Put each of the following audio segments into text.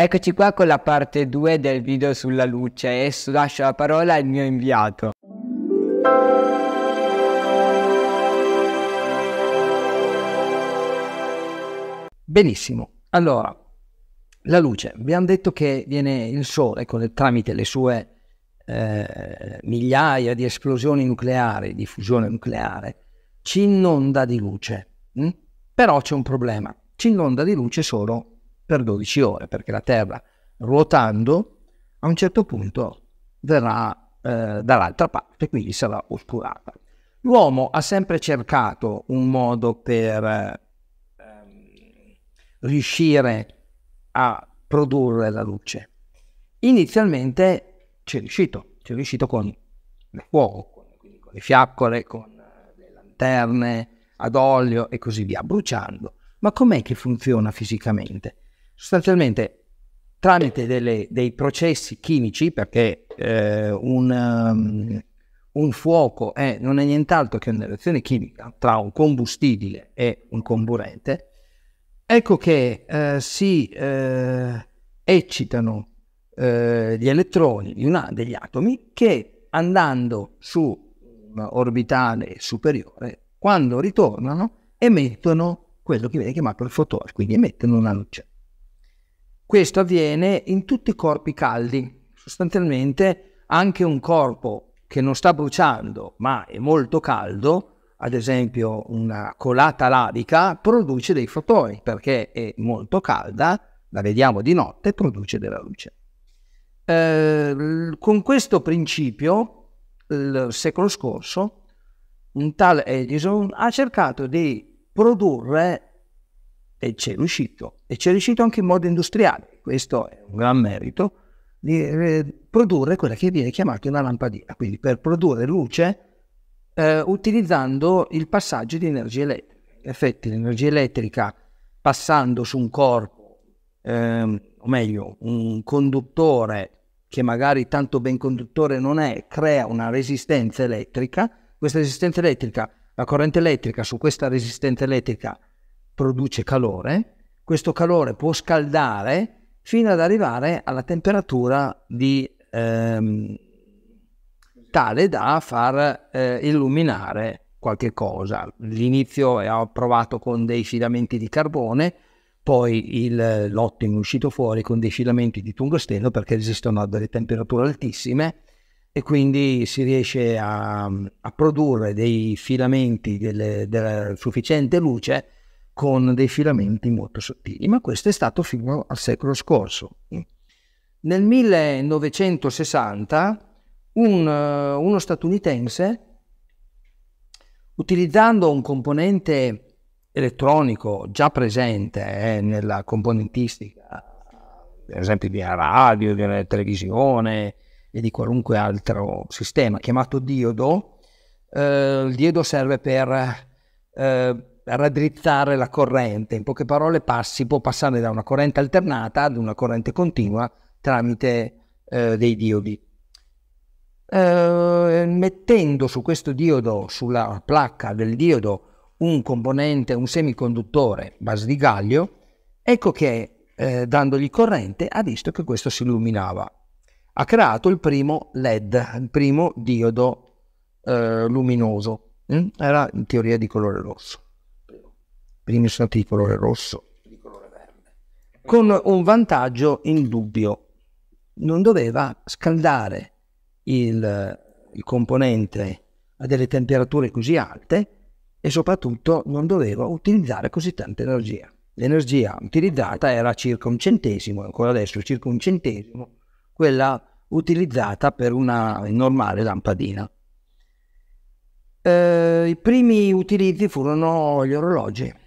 Eccoci qua con la parte 2 del video sulla luce e lascio la parola al mio inviato. Benissimo, allora, la luce, abbiamo detto che viene il Sole le, tramite le sue eh, migliaia di esplosioni nucleari, di fusione nucleare, ci inonda di luce, hm? però c'è un problema, ci inonda di luce solo per 12 ore, perché la Terra ruotando a un certo punto verrà eh, dall'altra parte, quindi sarà oscurata. L'uomo ha sempre cercato un modo per eh, riuscire a produrre la luce. Inizialmente ci è riuscito, ci è riuscito con il fuoco, con, con le fiaccole, con le lanterne ad olio e così via, bruciando. Ma com'è che funziona fisicamente? sostanzialmente tramite delle, dei processi chimici, perché eh, un, um, un, fuoco è, non è nient'altro che una reazione chimica tra un combustibile e un comburente, ecco che eh, si eh, eccitano eh, gli elettroni di una, degli atomi che andando su un orbitale superiore, quando ritornano, emettono quello che viene chiamato il fotone, quindi emettono una luce. Questo avviene in tutti i corpi caldi, sostanzialmente anche un corpo che non sta bruciando ma è molto caldo, ad esempio una colata lavica, produce dei fotoni perché è molto calda, la vediamo di notte, produce della luce. Eh, con questo principio, il secolo scorso, un tale Edison ha cercato di produrre e c'è riuscito, e c'è riuscito anche in modo industriale, questo è un gran merito, di eh, produrre quella che viene chiamata una lampadina, quindi per produrre luce eh, utilizzando il passaggio di energia elettrica. In effetti l'energia elettrica passando su un corpo, ehm, o meglio, un conduttore che magari tanto ben conduttore non è, crea una resistenza elettrica, questa resistenza elettrica, la corrente elettrica su questa resistenza elettrica produce calore, questo calore può scaldare fino ad arrivare alla temperatura di, ehm, tale da far eh, illuminare qualche cosa. L'inizio ho provato con dei filamenti di carbone, poi il, l'ottimo è uscito fuori con dei filamenti di tungsteno perché resistono a delle temperature altissime e quindi si riesce a, a produrre dei filamenti delle, della sufficiente luce con dei filamenti molto sottili, ma questo è stato fino al secolo scorso. Nel 1960 un, eh, uno statunitense, utilizzando un componente elettronico già presente eh, nella componentistica, per esempio di radio, della televisione e di qualunque altro sistema, chiamato diodo, eh, il diodo serve per... Eh, raddrizzare la corrente. In poche parole, passi, può passare da una corrente alternata ad una corrente continua tramite eh, dei diodi. Eh, mettendo su questo diodo, sulla placca del diodo, un componente, un semiconduttore base di gallio, ecco che eh, dandogli corrente ha visto che questo si illuminava. Ha creato il primo LED, il primo diodo eh, luminoso, mm? era in teoria di colore rosso primi sono di colore rosso, di colore verde, con un vantaggio indubbio. Non doveva scaldare il, il componente a delle temperature così alte e soprattutto non doveva utilizzare così tanta energia. L'energia utilizzata era circa un centesimo, ancora adesso circa un centesimo, quella utilizzata per una normale lampadina. Eh, I primi utilizzi furono gli orologi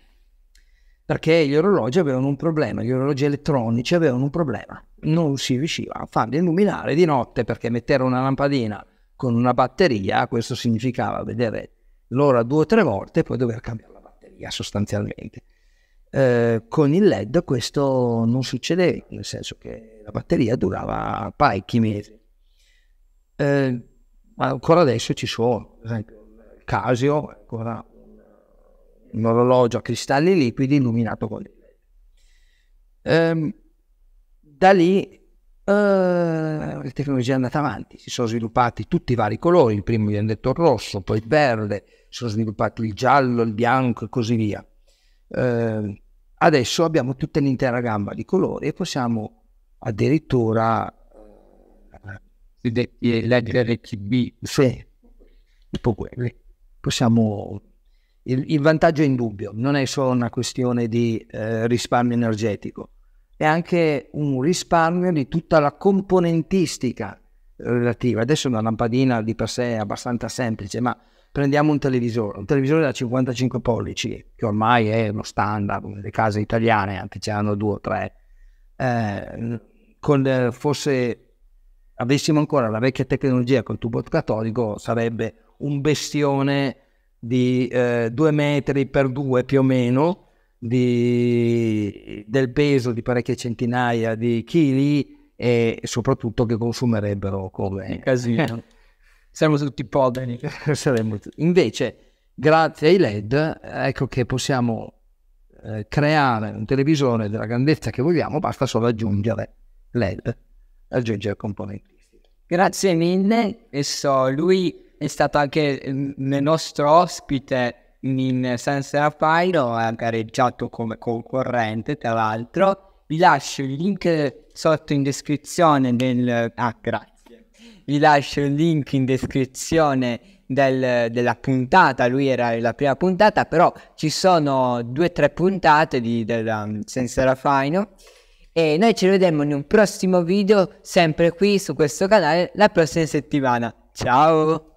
perché gli orologi avevano un problema, gli orologi elettronici avevano un problema, non si riusciva a farli illuminare di notte perché mettere una lampadina con una batteria, questo significava vedere l'ora due o tre volte e poi dover cambiare la batteria sostanzialmente. Eh, con il LED questo non succedeva, nel senso che la batteria durava parecchi mesi. Eh, ma ancora adesso ci sono, per esempio, Casio, ancora un orologio a cristalli liquidi illuminato con le ehm, da lì eh, la tecnologia è andata avanti, si sono sviluppati tutti i vari colori, il primo viene detto il rosso, poi il verde, si sono sviluppati il giallo, il bianco e così via. Eh, adesso abbiamo tutta l'intera gamma di colori e possiamo addirittura LED RGB, sì, tipo eh, quelli. Possiamo il, il, vantaggio è indubbio, non è solo una questione di eh, risparmio energetico, è anche un risparmio di tutta la componentistica relativa. Adesso una lampadina di per sé è abbastanza semplice, ma prendiamo un televisore, un televisore da 55 pollici, che ormai è uno standard, nelle case italiane anche ce l'hanno due o tre, eh, con, eh, forse avessimo ancora la vecchia tecnologia col tubo catodico sarebbe un bestione di eh, 2 metri per due più o meno, di, del peso di parecchie centinaia di chili e soprattutto che consumerebbero come casino. Saremmo tutti poveri. Saremmo t- Invece, grazie ai LED, ecco che possiamo eh, creare un televisore della grandezza che vogliamo, basta solo aggiungere LED, aggiungere componenti. Grazie mille. Adesso lui è stato anche il ehm, nostro ospite in San Serafino, ha gareggiato come concorrente tra l'altro. Vi lascio il link sotto in descrizione del... Ah, grazie. Vi lascio il link in descrizione del, della puntata, lui era la prima puntata, però ci sono due o tre puntate di, della um, San Serafino e noi ci vediamo in un prossimo video sempre qui su questo canale la prossima settimana. Ciao!